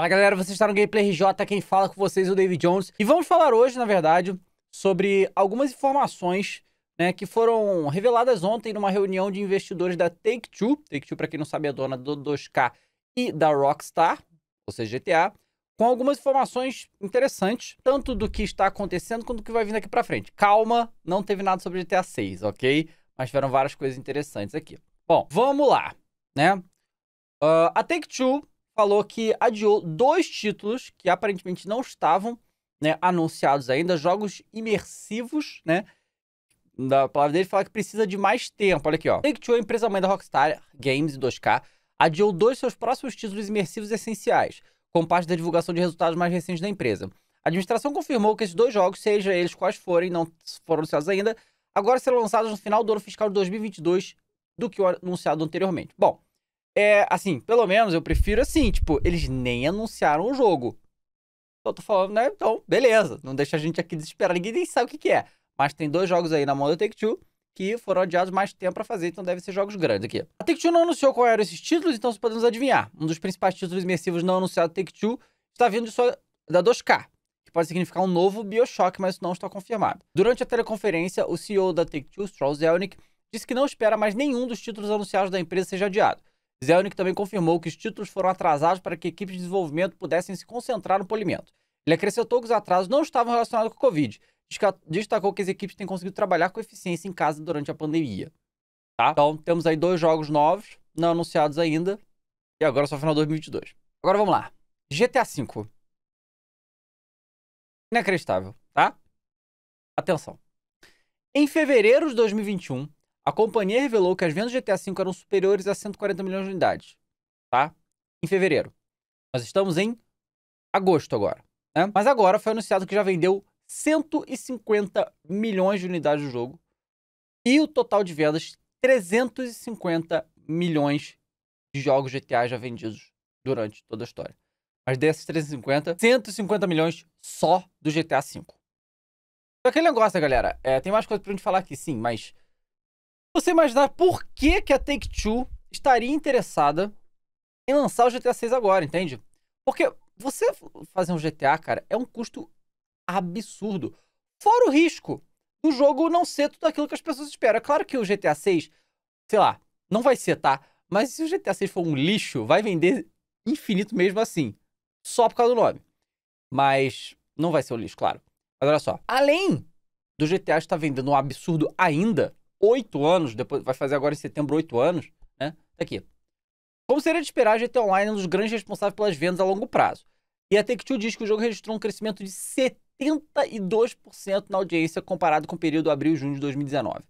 Fala galera, vocês estão no Gameplay RJ, quem fala com vocês é o David Jones. E vamos falar hoje, na verdade, sobre algumas informações né, que foram reveladas ontem numa reunião de investidores da Take-Two. Take-Two, para quem não sabe, é dona do 2K e da Rockstar, ou seja, GTA, com algumas informações interessantes, tanto do que está acontecendo quanto do que vai vir daqui para frente. Calma, não teve nada sobre GTA 6, ok? Mas tiveram várias coisas interessantes aqui. Bom, vamos lá, né? Uh, a Take-Two falou que adiou dois títulos que aparentemente não estavam né, anunciados ainda, jogos imersivos, né? Da palavra dele, fala que precisa de mais tempo. Olha aqui, ó. Take-Two, empresa mãe da Rockstar Games e 2K, adiou dois seus próximos títulos imersivos essenciais, com parte da divulgação de resultados mais recentes da empresa. A administração confirmou que esses dois jogos, seja eles quais forem, não foram anunciados ainda, agora serão lançados no final do ano fiscal de 2022 do que o anunciado anteriormente. Bom, é, assim, pelo menos eu prefiro assim, tipo, eles nem anunciaram o jogo. Então, eu tô falando, né? Então, beleza. Não deixa a gente aqui desesperar. Ninguém nem sabe o que, que é. Mas tem dois jogos aí na mão da Take-Two que foram adiados mais tempo para fazer, então devem ser jogos grandes aqui. A Take-Two não anunciou qual eram esses títulos, então podemos adivinhar. Um dos principais títulos imersivos não anunciado da Take-Two está vindo de sua, da 2K, que pode significar um novo Bioshock, mas isso não está confirmado. Durante a teleconferência, o CEO da Take-Two, Strauss Zelnick, disse que não espera mais nenhum dos títulos anunciados da empresa seja adiado. Zelnick também confirmou que os títulos foram atrasados para que equipes de desenvolvimento pudessem se concentrar no polimento. Ele acrescentou que os atrasos não estavam relacionados com o Covid. Destacou que as equipes têm conseguido trabalhar com eficiência em casa durante a pandemia. Tá? Então, temos aí dois jogos novos, não anunciados ainda, e agora só final de 2022. Agora vamos lá. GTA V. Inacreditável, tá? Atenção. Em fevereiro de 2021, a companhia revelou que as vendas de GTA V eram superiores a 140 milhões de unidades, tá? Em fevereiro. Nós estamos em agosto agora, né? Mas agora foi anunciado que já vendeu 150 milhões de unidades do jogo e o total de vendas 350 milhões de jogos GTA já vendidos durante toda a história. Mas desses 350, 150 milhões só do GTA V. Só aquele negócio, galera, é, tem mais coisa pra gente falar aqui, sim, mas você imaginar por que, que a Take-Two estaria interessada em lançar o GTA 6 agora, entende? Porque você fazer um GTA, cara, é um custo absurdo. Fora o risco do jogo não ser tudo aquilo que as pessoas esperam. É claro que o GTA 6, sei lá, não vai ser, tá? Mas se o GTA 6 for um lixo, vai vender infinito mesmo assim. Só por causa do nome. Mas não vai ser um lixo, claro. Mas olha só. Além do GTA estar vendendo um absurdo ainda, oito anos, depois vai fazer agora em setembro oito anos, né? Tá aqui. Como seria de esperar, a GT Online é um dos grandes responsáveis pelas vendas a longo prazo. E a Take-Two diz que o jogo registrou um crescimento de 72% na audiência comparado com o período abril e junho de 2019.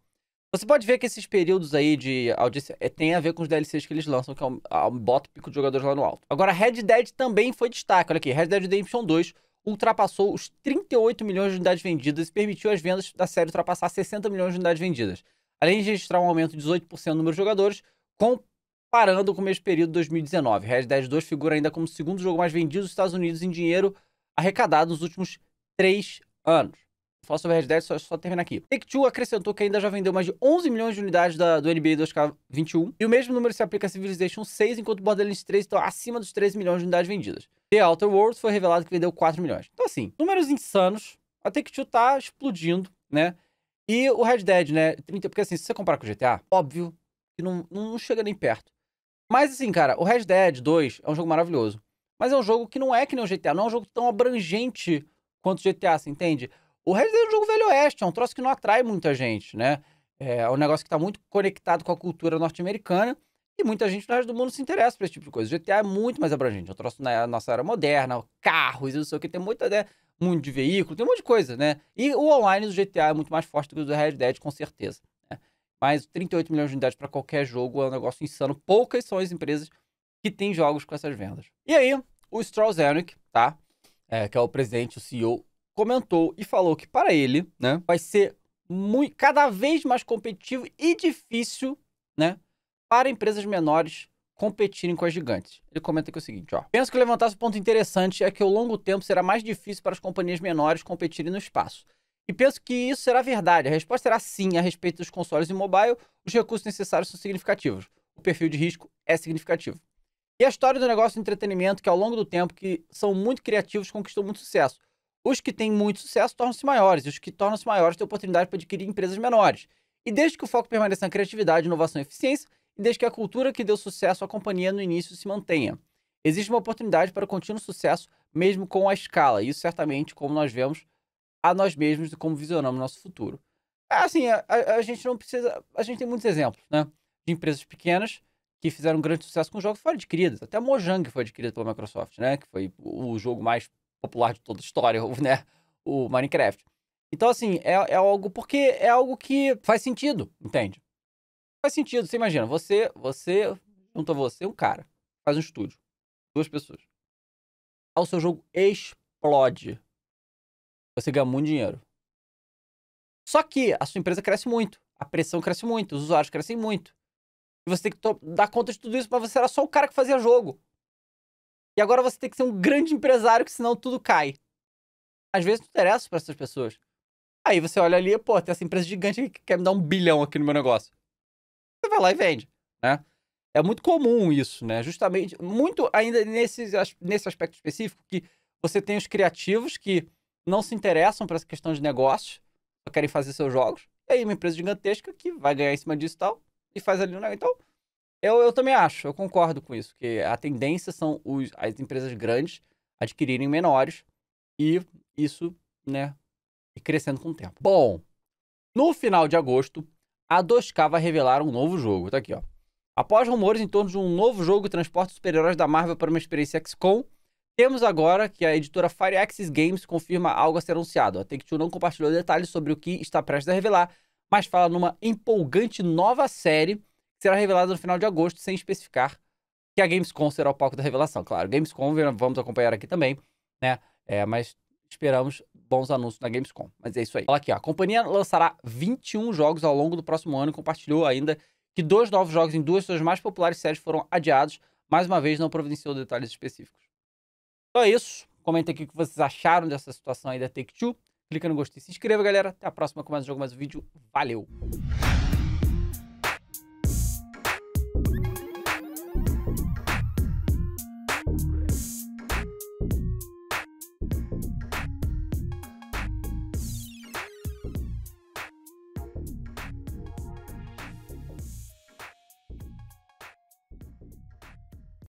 Você pode ver que esses períodos aí de audiência é, tem a ver com os DLCs que eles lançam, que é um, é um bota o pico de jogadores lá no alto. Agora, Red Dead também foi destaque. Olha aqui, Red Dead Redemption 2 ultrapassou os 38 milhões de unidades vendidas e permitiu as vendas da série ultrapassar 60 milhões de unidades vendidas além de registrar um aumento de 18% no número de jogadores, comparando com o mesmo período de 2019. Red Dead 2 figura ainda como o segundo jogo mais vendido dos Estados Unidos em dinheiro arrecadado nos últimos três anos. Vou falar sobre Red Dead, só, só terminar aqui. Take-Two acrescentou que ainda já vendeu mais de 11 milhões de unidades da, do NBA 2K21, e o mesmo número se aplica a Civilization 6, enquanto Borderlands 3 está acima dos 13 milhões de unidades vendidas. The Outer Worlds foi revelado que vendeu 4 milhões. Então assim, números insanos, a Take-Two tá explodindo, né? E o Red Dead, né? Então, porque assim, se você comparar com o GTA, óbvio que não, não chega nem perto. Mas assim, cara, o Red Dead 2 é um jogo maravilhoso. Mas é um jogo que não é que nem o GTA, não é um jogo tão abrangente quanto o GTA, você entende? O Red Dead é um jogo velho oeste, é um troço que não atrai muita gente, né? É, é um negócio que tá muito conectado com a cultura norte-americana e muita gente no resto do mundo se interessa por esse tipo de coisa. O GTA é muito mais abrangente, é um troço na né? nossa era moderna, carros e não sei o que, tem muita, ideia. Né? mundo de veículo, tem um monte de coisa, né? E o online do GTA é muito mais forte do que o do Red Dead, com certeza. Né? Mas 38 milhões de unidades para qualquer jogo é um negócio insano. Poucas são as empresas que têm jogos com essas vendas. E aí, o Strauss Eric, tá? É, que é o presidente, o CEO, comentou e falou que para ele, né, vai ser muito, cada vez mais competitivo e difícil, né, para empresas menores competirem com as gigantes. Ele comenta aqui é o seguinte, ó. Penso que levantasse um ponto interessante é que ao longo do tempo será mais difícil para as companhias menores competirem no espaço. E penso que isso será verdade. A resposta será sim a respeito dos consoles e mobile. Os recursos necessários são significativos. O perfil de risco é significativo. E a história do negócio de entretenimento que ao longo do tempo que são muito criativos conquistou muito sucesso. Os que têm muito sucesso tornam-se maiores, e os que tornam-se maiores têm oportunidade para adquirir empresas menores. E desde que o foco permaneça na criatividade, inovação e eficiência, desde que a cultura que deu sucesso à companhia no início se mantenha. Existe uma oportunidade para contínuo sucesso, mesmo com a escala, isso certamente como nós vemos a nós mesmos e como visionamos nosso futuro. É assim, a, a gente não precisa. A gente tem muitos exemplos, né? De empresas pequenas que fizeram um grande sucesso com jogos fora foram adquiridas. Até o Mojang foi adquirido pela Microsoft, né? Que foi o jogo mais popular de toda a história, né? O Minecraft. Então, assim, é, é algo. Porque é algo que faz sentido, entende? faz sentido. Você imagina, você, você, junto a você, um cara, faz um estúdio. Duas pessoas. Ao seu jogo explode. Você ganha muito dinheiro. Só que a sua empresa cresce muito. A pressão cresce muito. Os usuários crescem muito. E você tem que dar conta de tudo isso, mas você era só o cara que fazia jogo. E agora você tem que ser um grande empresário, que senão tudo cai. Às vezes não interessa para essas pessoas. Aí você olha ali, pô, tem essa empresa gigante que quer me dar um bilhão aqui no meu negócio lá e vende, né? É muito comum isso, né? Justamente, muito ainda nesse, nesse aspecto específico, que você tem os criativos que não se interessam para essa questão de negócio, só querem fazer seus jogos, e aí uma empresa gigantesca que vai ganhar em cima disso e tal, e faz ali né? negócio. Então, eu, eu também acho, eu concordo com isso, que a tendência são os, as empresas grandes adquirirem menores e isso, né, e crescendo com o tempo. Bom, no final de agosto, a 2K vai revelar um novo jogo. Tá aqui, ó. Após rumores em torno de um novo jogo que transporta super-heróis da Marvel para uma experiência XCOM, temos agora que a editora Fireaxis Games confirma algo a ser anunciado. A Take-Two não compartilhou detalhes sobre o que está prestes a revelar, mas fala numa empolgante nova série que será revelada no final de agosto, sem especificar que a Gamescom será o palco da revelação. Claro, Gamescom vamos acompanhar aqui também, né? É, mas esperamos bons anúncios na Gamescom. Mas é isso aí. Fala aqui, ó. A companhia lançará 21 jogos ao longo do próximo ano e compartilhou ainda que dois novos jogos em duas suas mais populares séries foram adiados. Mais uma vez, não providenciou detalhes específicos. Então é isso. Comenta aqui o que vocês acharam dessa situação aí da Take-Two. Clica no gostei, se inscreva, galera. Até a próxima com mais um jogo, mais um vídeo. Valeu!